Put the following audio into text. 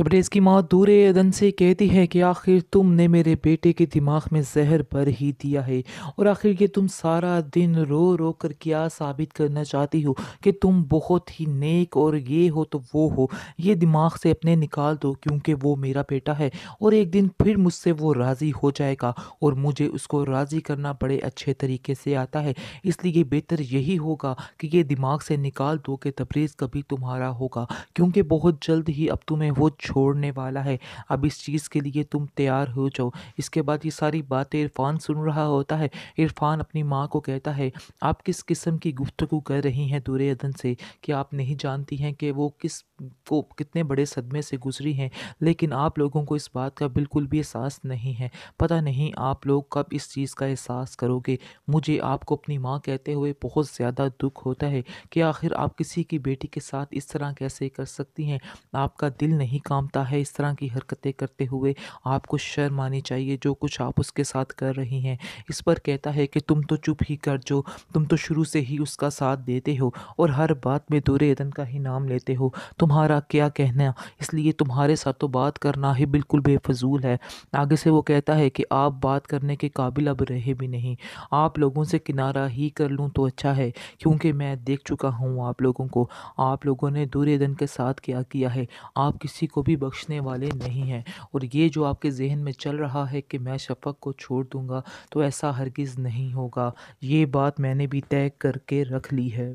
बेटे की माँ दूर अदन से कहती है कि आखिर तुमने मेरे बेटे के दिमाग में जहर भर ही दिया है और आखिर ये तुम सारा दिन रो रो कर क्या साबित करना चाहती हो कि तुम बहुत ही नेक और ये हो तो वो हो ये दिमाग से अपने निकाल दो क्योंकि वो मेरा बेटा है और एक दिन फिर मुझसे वो राज़ी हो जाएगा और मुझे उसको राज़ी करना बड़े अच्छे तरीके से आता है इसलिए बेहतर यही होगा कि ये दिमाग से निकाल दो कि तबरीज़ कभी तुम्हारा होगा क्योंकि बहुत जल्द ही अब तुम्हें वो छोड़ने वाला है अब इस चीज़ के लिए तुम तैयार हो जाओ इसके बाद ये सारी बातें इरफान सुन रहा होता है इरफान अपनी माँ को कहता है आप किस किस्म की गुफ्तु कर रही हैं दूर अदन से कि आप नहीं जानती हैं कि वो किस वो कितने बड़े सदमे से गुजरी हैं लेकिन आप लोगों को इस बात का बिल्कुल भी एहसास नहीं है पता नहीं आप लोग कब इस चीज़ का एहसास करोगे मुझे आपको अपनी माँ कहते हुए बहुत ज़्यादा दुख होता है कि आखिर आप किसी की बेटी के साथ इस तरह कैसे कर सकती हैं आपका दिल नहीं कामता है इस तरह की हरकतें करते हुए आपको शर्म आनी चाहिए जो कुछ आप उसके साथ कर रही हैं इस पर कहता है कि तुम तो चुप ही कर जो तुम तो शुरू से ही उसका साथ देते हो और हर बात में दूर एदन का ही नाम लेते हो तुम्हारा क्या कहना इसलिए तुम्हारे साथ तो बात करना ही बिल्कुल बेफजूल है आगे से वो कहता है कि आप बात करने के काबिल अब रहे भी नहीं आप लोगों से किनारा ही कर लूँ तो अच्छा है क्योंकि मैं देख चुका हूँ आप लोगों को आप लोगों ने दूर एदन के साथ क्या किया है आप किसी को भी बख्शने वाले नहीं हैं और ये जो आपके जहन में चल रहा है कि मैं शफक को छोड़ दूँगा तो ऐसा हरगिज़ नहीं होगा ये बात मैंने भी तय करके रख ली है